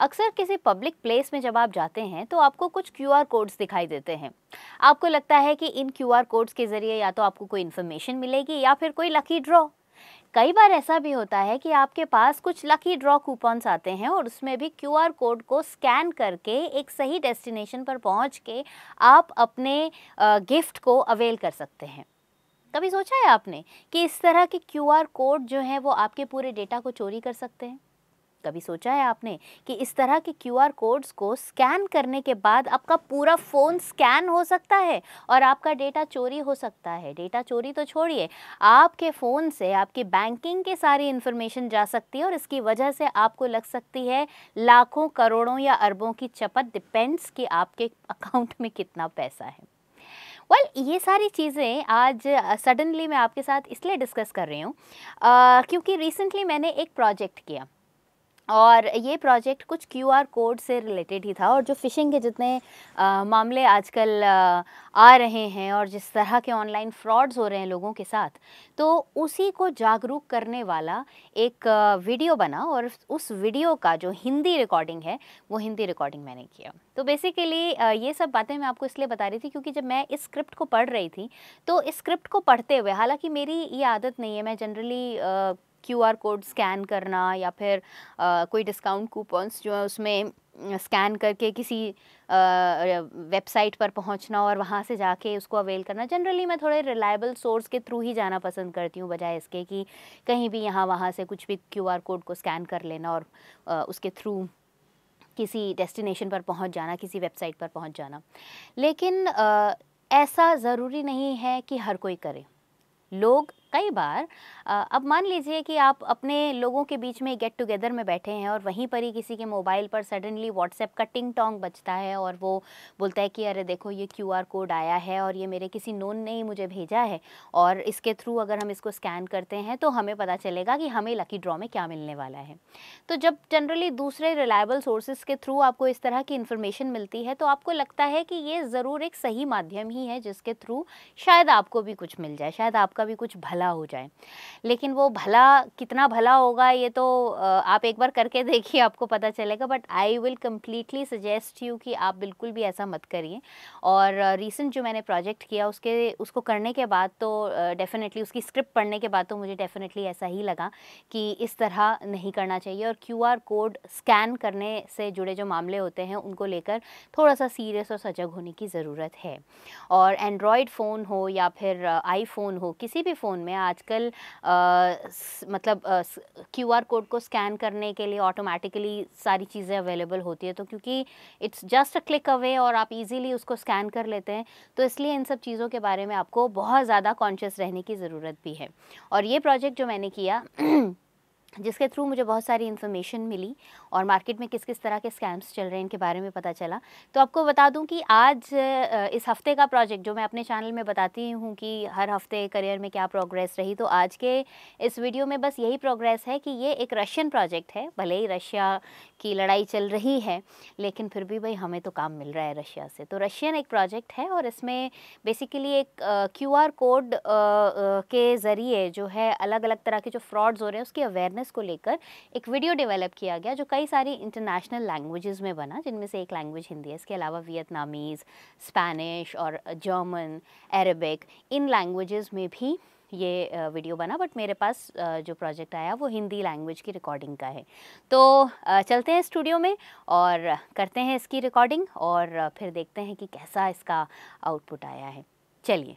अक्सर किसी public place में जब आप जाते हैं तो आपको कुछ क्यू आर कोड्स दिखाई देते हैं आपको लगता है कि इन क्यू आर कोड्स के ज़रिए या तो आपको कोई इन्फॉर्मेशन मिलेगी या फिर कोई लकी ड्रॉ कई बार ऐसा भी होता है कि आपके पास कुछ लकी ड्रॉ कूपन्स आते हैं और उसमें भी क्यूआर कोड को स्कैन करके एक सही डेस्टिनेशन पर पहुंच के आप अपने गिफ्ट को अवेल कर सकते हैं कभी सोचा है आपने कि इस तरह के क्यूआर कोड जो हैं वो आपके पूरे डेटा को चोरी कर सकते हैं कभी सोचा है आपने कि इस तरह के आर कोड्स को स्कैन करने के बाद आपका पूरा फ़ोन स्कैन हो सकता है और आपका डेटा चोरी हो सकता है डेटा चोरी तो छोड़िए आपके फ़ोन से आपकी बैंकिंग के सारी इन्फॉर्मेशन जा सकती है और इसकी वजह से आपको लग सकती है लाखों करोड़ों या अरबों की चपत डिपेंड्स कि आपके अकाउंट में कितना पैसा है वेल well, ये सारी चीज़ें आज सडनली मैं आपके साथ इसलिए डिस्कस कर रही हूँ क्योंकि रिसेंटली मैंने एक प्रोजेक्ट किया और ये प्रोजेक्ट कुछ क्यू आर कोड से रिलेटेड ही था और जो फ़िशिंग के जितने आ, मामले आजकल आ, आ रहे हैं और जिस तरह के ऑनलाइन फ्रॉड्स हो रहे हैं लोगों के साथ तो उसी को जागरूक करने वाला एक वीडियो बना और उस वीडियो का जो हिंदी रिकॉर्डिंग है वो हिंदी रिकॉर्डिंग मैंने किया तो बेसिकली ये सब बातें मैं आपको इसलिए बता रही थी क्योंकि जब मैं इस स्क्रिप्ट को पढ़ रही थी तो इस स्क्रिप्ट को पढ़ते हुए हालाँकि मेरी ये आदत नहीं है मैं जनरली क्यूआर कोड स्कैन करना या फिर आ, कोई डिस्काउंट कूपन्स जो है उसमें स्कैन करके किसी वेबसाइट पर पहुंचना और वहां से जाके उसको अवेल करना जनरली मैं थोड़े रिलायबल सोर्स के थ्रू ही जाना पसंद करती हूँ बजाय इसके कि कहीं भी यहाँ वहाँ से कुछ भी क्यूआर कोड को स्कैन कर लेना और आ, उसके थ्रू किसी डेस्टिनेशन पर पहुंच जाना किसी वेबसाइट पर पहुंच जाना लेकिन आ, ऐसा ज़रूरी नहीं है कि हर कोई करे लोग कई बार अब मान लीजिए कि आप अपने लोगों के बीच में गेट टुगेदर में बैठे हैं और वहीं पर ही किसी के मोबाइल पर सडनली व्हाट्सएप का टिंग टोंग बचता है और वो बोलता है कि अरे देखो ये क्यू कोड आया है और ये मेरे किसी नोन ने ही मुझे भेजा है और इसके थ्रू अगर हम इसको स्कैन करते हैं तो हमें पता चलेगा कि हमें लकी ड्रॉ में क्या मिलने वाला है तो जब जनरली दूसरे रिलायबल सोर्सेज के थ्रू आपको इस तरह की इन्फॉर्मेशन मिलती है तो आपको लगता है कि ये ज़रूर एक सही माध्यम ही है जिसके थ्रू शायद आपको भी कुछ मिल जाए शायद आपका भी कुछ भला भला हो जाए लेकिन वो भला कितना भला होगा ये तो आप एक बार करके देखिए आपको पता चलेगा but I will completely suggest you कि आप बिल्कुल भी ऐसा मत करिए और रिसेंट जो मैंने प्रोजेक्ट किया उसके उसको करने के बाद तो डेफ़िनेटली उसकी स्क्रिप्ट पढ़ने के बाद तो मुझे डेफ़िनेटली ऐसा ही लगा कि इस तरह नहीं करना चाहिए और क्यू कोड स्कैन करने से जुड़े जो मामले होते हैं उनको लेकर थोड़ा सा सीरियस और सजग होने की ज़रूरत है और एंड्रॉयड फ़ोन हो या फिर आईफोन हो किसी भी फ़ोन में में आजकल आ, मतलब क्यू आर कोड को स्कैन करने के लिए ऑटोमेटिकली सारी चीज़ें अवेलेबल होती है तो क्योंकि it's just a click away और आप इजीली उसको स्कैन कर लेते हैं तो इसलिए इन सब चीज़ों के बारे में आपको बहुत ज़्यादा कॉन्शियस रहने की ज़रूरत भी है और ये प्रोजेक्ट जो मैंने किया जिसके थ्रू मुझे बहुत सारी इन्फॉर्मेशन मिली और मार्केट में किस किस तरह के स्कैम्स चल रहे हैं इनके बारे में पता चला तो आपको बता दूं कि आज इस हफ्ते का प्रोजेक्ट जो मैं अपने चैनल में बताती हूं कि हर हफ्ते करियर में क्या प्रोग्रेस रही तो आज के इस वीडियो में बस यही प्रोग्रेस है कि ये एक रशियन प्रोजेक्ट है भले ही रशिया की लड़ाई चल रही है लेकिन फिर भी भाई हमें तो काम मिल रहा है रशिया से तो रशियन एक प्रोजेक्ट है और इसमें बेसिकली एक क्यू कोड के ज़रिए जो है अलग अलग तरह के जो फ्रॉड्स हो रहे हैं उसकी अवेयरनेस अवेयरनेस को लेकर एक वीडियो डेवलप किया गया जो कई सारी इंटरनेशनल लैंग्वेजेस में बना जिनमें से एक लैंग्वेज हिंदी है इसके अलावा वियतनामीज़ स्पेनिश और जर्मन अरबिक इन लैंग्वेजेस में भी ये वीडियो बना बट मेरे पास जो प्रोजेक्ट आया वो हिंदी लैंग्वेज की रिकॉर्डिंग का है तो चलते हैं स्टूडियो में और करते हैं इसकी रिकॉर्डिंग और फिर देखते हैं कि कैसा इसका आउटपुट आया है चलिए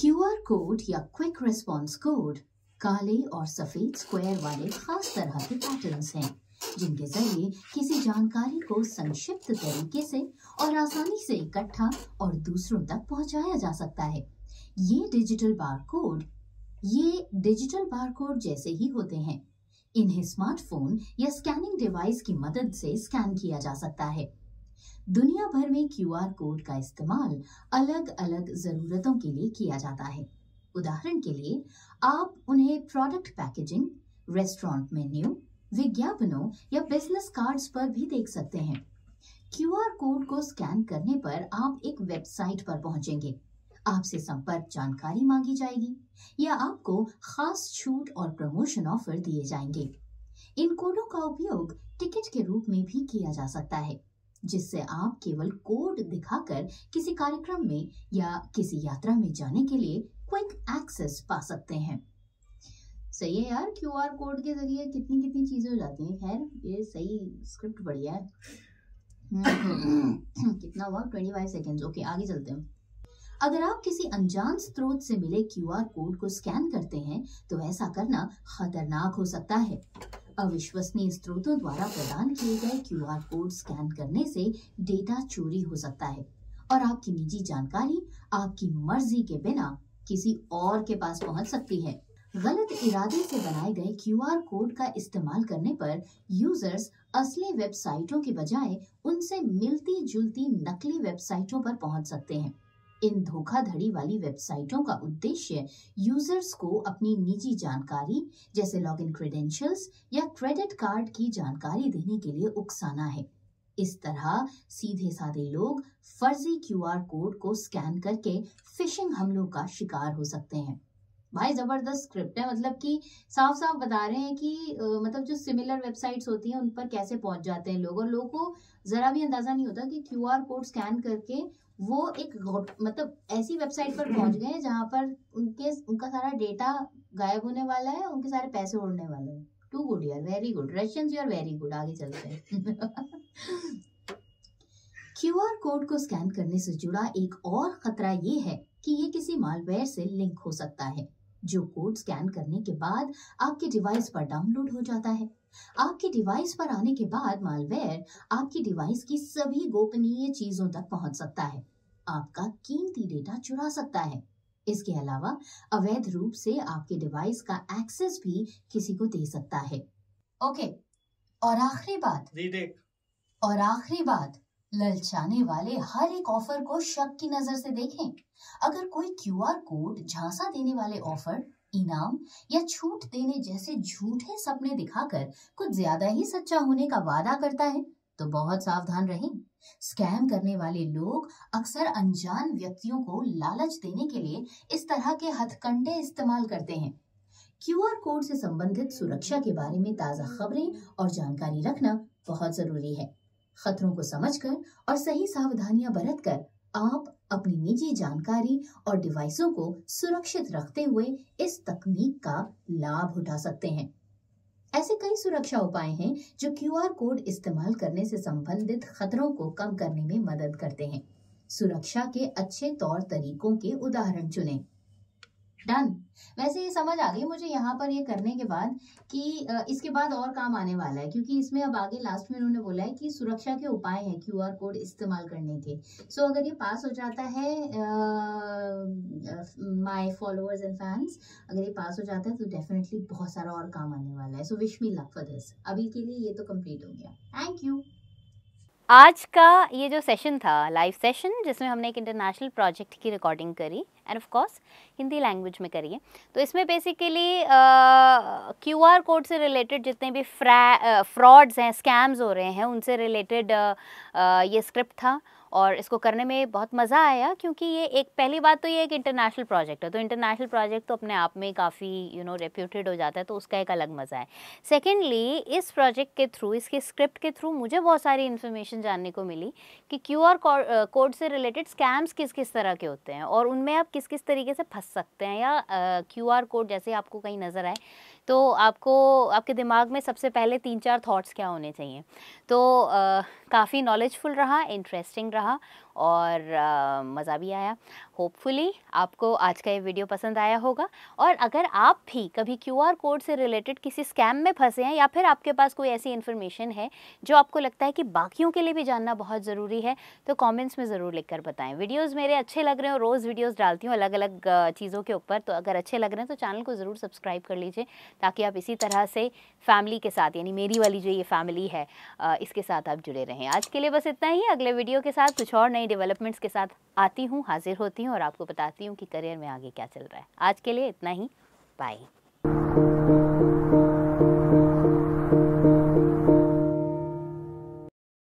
क्यू कोड या क्विक रिस्पॉन्स कोड काले और सफेद स्क्वायर वाले खास तरह के पैटर्न्स हैं जिनके जरिए किसी जानकारी को संक्षिप्त तरीके से और आसानी से इकट्ठा और दूसरों तक पहुंचाया जा सकता है ये डिजिटल बारकोड ये डिजिटल बारकोड जैसे ही होते हैं इन्हें स्मार्टफोन या स्कैनिंग डिवाइस की मदद से स्कैन किया जा सकता है दुनिया भर में क्यूआर कोड का इस्तेमाल अलग अलग जरूरतों के लिए किया जाता है उदाहरण के लिए आप उन्हें प्रोडक्ट पैकेजिंग रेस्टोरेंट मेन्यू विज्ञापनों या बिजनेस कार्ड्स पर भी देख सकते हैं क्यूआर कोड को स्कैन करने पर आप एक वेबसाइट पर पहुंचेंगे आपसे संपर्क जानकारी मांगी जाएगी या आपको खास छूट और प्रमोशन ऑफर दिए जाएंगे इन कोडों का उपयोग टिकट के रूप में भी किया जा सकता है जिससे आप केवल कोड दिखाकर किसी कार्यक्रम में या किसी यात्रा में जाने के लिए क्विक एक्सेस पा सकते हैं सही है यार क्यू आर कोड के जरिए कितनी कितनी चीज़ें हो जाती हैं खैर ये सही स्क्रिप्ट बढ़िया है कितना हुआ ट्वेंटी फाइव सेकेंड ओके आगे चलते हैं अगर आप किसी अनजान स्रोत से मिले क्यूआर कोड को स्कैन करते हैं तो ऐसा करना खतरनाक हो सकता है अविश्वसनीय स्रोतों द्वारा प्रदान किए गए क्यूआर कोड स्कैन करने से डेटा चोरी हो सकता है और आपकी निजी जानकारी आपकी मर्जी के बिना किसी और के पास पहुंच सकती है गलत इरादे से बनाए गए क्यूआर कोड का इस्तेमाल करने पर यूजर्स असली वेबसाइटों के बजाय उनसे मिलती जुलती नकली वेबसाइटों पर पहुंच सकते हैं इन धोखाधड़ी वाली वेबसाइटों का उद्देश्य यूजर्स को अपनी निजी जानकारी जैसे लॉगिन क्रेडेंशियल्स या क्रेडिट कार्ड की जानकारी देने के लिए उकसाना है इस तरह सीधे साधे लोग फर्जी क्यूआर कोड को स्कैन करके फिशिंग हमलों का शिकार हो सकते हैं भाई जबरदस्त स्क्रिप्ट है मतलब कि साफ साफ बता रहे हैं कि मतलब जो सिमिलर वेबसाइट्स होती हैं उन पर कैसे पहुंच जाते हैं लोग और लोगों को जरा भी अंदाजा नहीं होता कि क्यूआर कोड स्कैन करके वो एक मतलब ऐसी वेबसाइट पर पहुंच गए हैं जहां पर उनके उनका सारा डेटा गायब होने वाला है उनके सारे पैसे उड़ने वाले हैं टू गुड यार very good Russian you are very good आगे चलते हैं क्यू आर कोड को स्कैन करने से जुड़ा एक और खतरा ये है कि ये किसी मालवेयर से लिंक हो सकता है जो कोड स्कैन करने के बाद आपके डिवाइस पर डाउनलोड हो जाता है आपके डिवाइस पर आने के बाद मालवेयर आपकी डिवाइस की सभी गोपनीय चीजों तक पहुंच सकता है आपका कीमती डेटा चुरा सकता है इसके अलावा अवैध रूप से आपके डिवाइस का एक्सेस भी किसी को दे सकता है ओके और आखिरी बात और आखिरी बात ललचाने वाले हर एक ऑफर को शक की नजर से देखें अगर कोई क्यूआर कोड झांसा देने वाले ऑफर इनाम या छूट देने जैसे झूठे सपने दिखाकर कुछ ज्यादा ही सच्चा होने का वादा करता है तो बहुत सावधान रहें स्कैम करने वाले लोग अक्सर अनजान व्यक्तियों को लालच देने के लिए इस तरह के हथकंडे इस्तेमाल करते हैं क्यूआर कोड से संबंधित सुरक्षा के बारे में ताज़ा खबरें और जानकारी रखना बहुत जरूरी है खतरों को समझकर और सही सावधानियां बरतकर आप अपनी निजी जानकारी और डिवाइसों को सुरक्षित रखते हुए इस तकनीक का लाभ उठा सकते हैं ऐसे कई सुरक्षा उपाय हैं जो क्यूआर कोड इस्तेमाल करने से संबंधित खतरों को कम करने में मदद करते हैं सुरक्षा के अच्छे तौर तरीकों के उदाहरण चुनें डन वैसे ये समझ आ गई मुझे यहाँ पर ये करने के बाद कि इसके बाद और काम आने वाला है क्योंकि इसमें अब आगे लास्ट में उन्होंने बोला है कि सुरक्षा के उपाय हैं क्यूआर कोड इस्तेमाल करने के सो so, अगर ये पास हो जाता है माय फॉलोअर्स एंड फैंस अगर ये पास हो जाता है तो डेफिनेटली बहुत सारा और काम आने वाला है so wish me luck for this अभी के लिए ये तो कम्प्लीट हो गया थैंक यू आज का ये जो सेशन था लाइव सेशन जिसमें हमने एक इंटरनेशनल प्रोजेक्ट की रिकॉर्डिंग करी and of course Hindi language में करी है तो इसमें बेसिकली क्यू आर कोड से रिलेटेड जितने भी फ्रॉड्स हैं स्कैम्स हो रहे हैं उनसे रिलेटेड uh, uh, ये स्क्रिप्ट था और इसको करने में बहुत मज़ा आया क्योंकि ये एक पहली बात तो ये एक इंटरनेशनल प्रोजेक्ट है तो इंटरनेशनल प्रोजेक्ट तो अपने आप में काफ़ी यू नो रेप्यूटेड हो जाता है तो उसका एक अलग मज़ा है सेकेंडली इस प्रोजेक्ट के थ्रू इसके स्क्रिप्ट के थ्रू मुझे बहुत सारी इन्फॉर्मेशन जानने को मिली कि क्यू आर कोड से रिलेटेड स्कैम्स किस किस तरह के होते हैं और उनमें आप किस किस तरीके से फंस सकते हैं या क्यू आर कोड जैसे आपको कहीं नज़र आए तो आपको आपके दिमाग में सबसे पहले तीन चार थाट्स क्या होने चाहिए तो uh, काफ़ी नॉलेजफुल रहा इंटरेस्टिंग रहा और आ, मज़ा भी आया होपफुली आपको आज का ये वीडियो पसंद आया होगा और अगर आप भी कभी क्यूआर कोड से रिलेटेड किसी स्कैम में फंसे हैं या फिर आपके पास कोई ऐसी इन्फॉर्मेशन है जो आपको लगता है कि बाकियों के लिए भी जानना बहुत ज़रूरी है तो कमेंट्स में ज़रूर लिखकर बताएं वीडियोज़ मेरे अच्छे लग रहे हो रोज़ वीडियोज़ डालती हूँ अलग अलग चीज़ों के ऊपर तो अगर अच्छे लग रहे हैं तो चैनल को ज़रूर सब्सक्राइब कर लीजिए ताकि आप इसी तरह से फैमिली के साथ यानी मेरी वाली जो ये फैमिली है इसके साथ आप जुड़े रहें हैं आज के लिए बस इतना ही अगले वीडियो के साथ कुछ और नई डेवलपमेंट्स के साथ आती हूँ हाजिर होती हूँ और आपको बताती हूँ कि करियर में आगे क्या चल रहा है आज के लिए इतना ही बाय